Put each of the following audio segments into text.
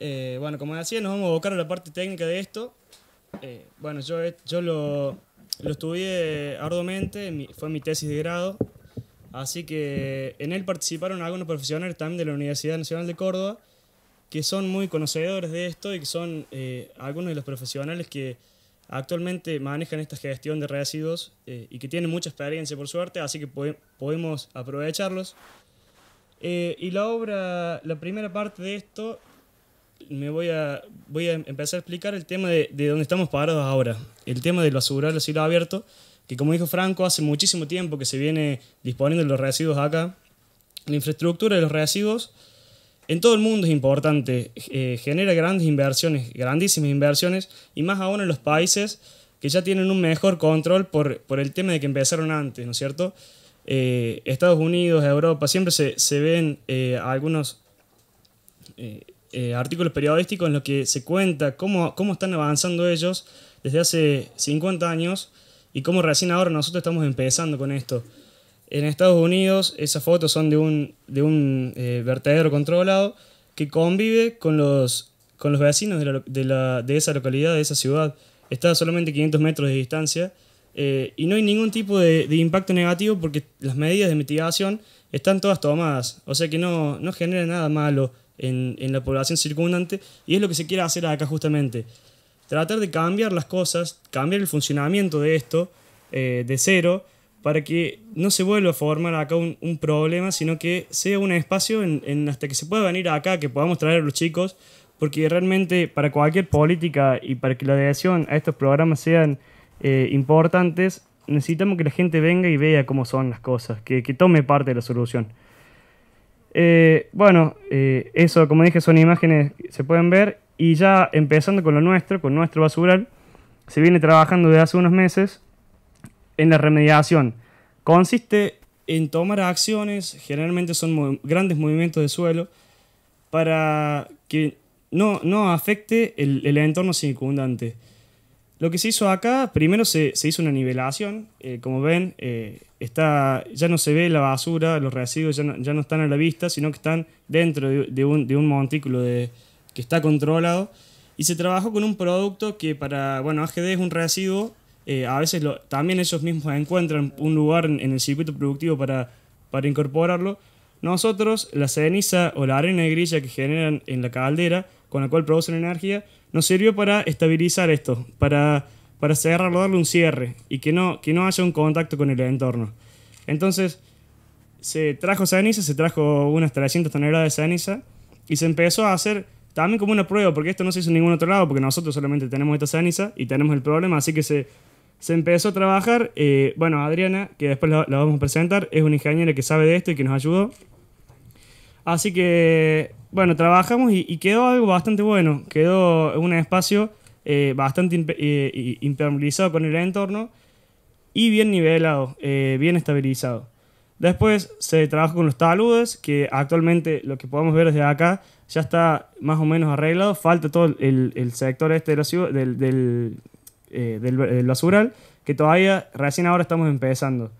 Eh, bueno, como decía, nos vamos a abocar a la parte técnica de esto. Eh, bueno, yo, yo lo, lo estudié arduamente, fue mi tesis de grado, así que en él participaron algunos profesionales también de la Universidad Nacional de Córdoba, que son muy conocedores de esto y que son eh, algunos de los profesionales que actualmente manejan esta gestión de residuos y que tienen mucha experiencia por suerte, así que podemos aprovecharlos. y la obra, la primera parte de esto me voy a, voy a empezar a explicar el tema de, de dónde estamos parados ahora, el tema de lo asegurar el cielo abierto, que como dijo Franco, hace muchísimo tiempo que se viene disponiendo de los residuos acá. La infraestructura de los residuos en todo el mundo es importante, eh, genera grandes inversiones, grandísimas inversiones, y más aún en los países que ya tienen un mejor control por, el tema de que empezaron antes, ¿no es cierto? Eh, Estados Unidos, Europa, siempre se, se ven eh, algunos eh, eh, artículos periodísticos en los que se cuenta cómo, cómo están avanzando ellos desde hace 50 años y cómo recién ahora nosotros estamos empezando con esto. En Estados Unidos esas fotos son de un, de un eh, vertedero controlado que convive con los, con los vecinos de, esa localidad, de esa ciudad. Está a solamente 500 metros de distancia eh, y no hay ningún tipo de, impacto negativo porque las medidas de mitigación están todas tomadas. O sea que no, no genera nada malo en, la población circundante y es lo que se quiere hacer acá justamente. Tratar de cambiar las cosas, cambiar el funcionamiento de esto eh, de cero para que no se vuelva a formar acá un, problema, sino que sea un espacio en, hasta que se pueda venir acá, que podamos traer a los chicos, porque realmente para cualquier política y para que la adhesión a estos programas sean eh, importantes, necesitamos que la gente venga y vea cómo son las cosas, que, que tome parte de la solución. Eh, bueno, eh, eso, como dije, son imágenes que se pueden ver. Y ya empezando con lo nuestro, con nuestro basural, se viene trabajando desde hace unos meses en la remediación. Consiste en tomar acciones, generalmente son grandes movimientos de suelo, para que no, afecte el entorno circundante. Lo que se hizo acá, primero se, se hizo una nivelación, eh, como ven, eh, está, ya no se ve la basura, los residuos ya no, ya no están a la vista, sino que están dentro de, un, de un montículo de, que está controlado. Y se trabajó con un producto que para, bueno, AGD es un residuo, eh, a veces también ellos mismos encuentran un lugar en, el circuito productivo para, para incorporarlo. Nosotros, la ceniza o la arena de grilla que generan en la caldera, con la cual producen energía, nos sirvió para estabilizar esto, para, para cerrarlo, darle un cierre y que no, que no haya un contacto con el entorno. Entonces, se trajo ceniza, se trajo unas 300 toneladas de ceniza y se empezó a hacer también como una prueba, porque esto no se hizo en ningún otro lado, porque nosotros solamente tenemos esta ceniza y tenemos el problema, así que se, se empezó a trabajar. Eh, bueno, Adriana, que después la, la, vamos a presentar, es una ingeniera que sabe de esto y que nos ayudó. Así que, bueno, trabajamos y, quedó algo bastante bueno. Quedó un espacio eh, bastante eh, impermeabilizado con el entorno y bien nivelado, eh, bien estabilizado. Después se trabajó con los taludes, que actualmente lo que podemos ver desde acá ya está más o menos arreglado. Falta todo el, sector este del, basural, que todavía recién ahora estamos empezando.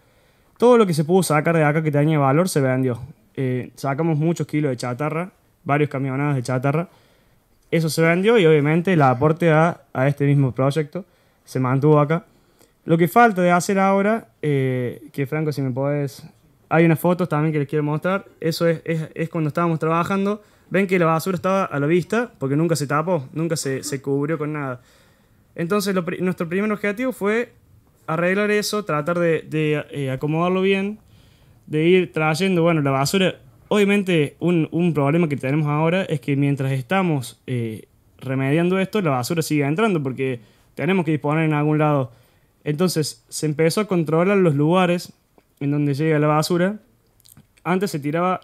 Todo lo que se pudo sacar de acá que tenía valor se vendió. Eh, sacamos muchos kilos de chatarra, varios camionadas de chatarra. Eso se vendió y obviamente el aporte a, este mismo proyecto se mantuvo acá. Lo que falta de hacer ahora, eh, que Franco, si me podés. Hay unas fotos también que les quiero mostrar. Eso es, cuando estábamos trabajando. Ven que la basura estaba a la vista porque nunca se tapó, nunca se, cubrió con nada. Entonces, nuestro primer objetivo fue arreglar eso, tratar de, eh, acomodarlo bien, de ir trayendo, bueno, la basura. Obviamente un, un problema que tenemos ahora es que mientras estamos eh, remediando esto, la basura sigue entrando porque tenemos que disponer en algún lado. Entonces se empezó a controlar los lugares en donde llega la basura. Antes se tiraba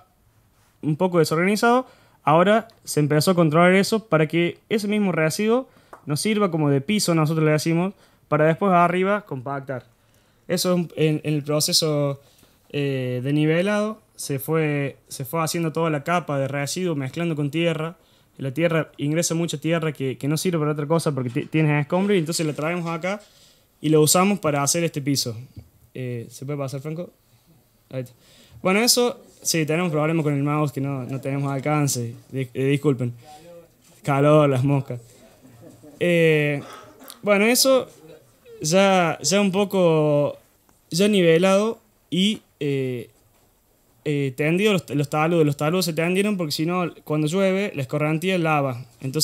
un poco desorganizado, ahora se empezó a controlar eso para que ese mismo residuo nos sirva como de piso, nosotros le decimos, para después arriba compactar. Eso en el proceso eh, de nivelado, se fue, se fue haciendo toda la capa de residuos mezclando con tierra. La tierra ingresa mucha tierra que, no sirve para otra cosa porque tiene escombro y entonces la traemos acá y lo usamos para hacer este piso. Eh, ¿Se puede pasar, Franco? Bueno, eso, sí, tenemos problemas con el mouse que no, tenemos alcance. Eh, disculpen. Calor, las moscas. bueno, eso ya, ya un poco ya nivelado y eh, eh, tendido, los, los, taludos, Los taludos se tendieron porque si no, cuando llueve, la escorrentía lava. Entonces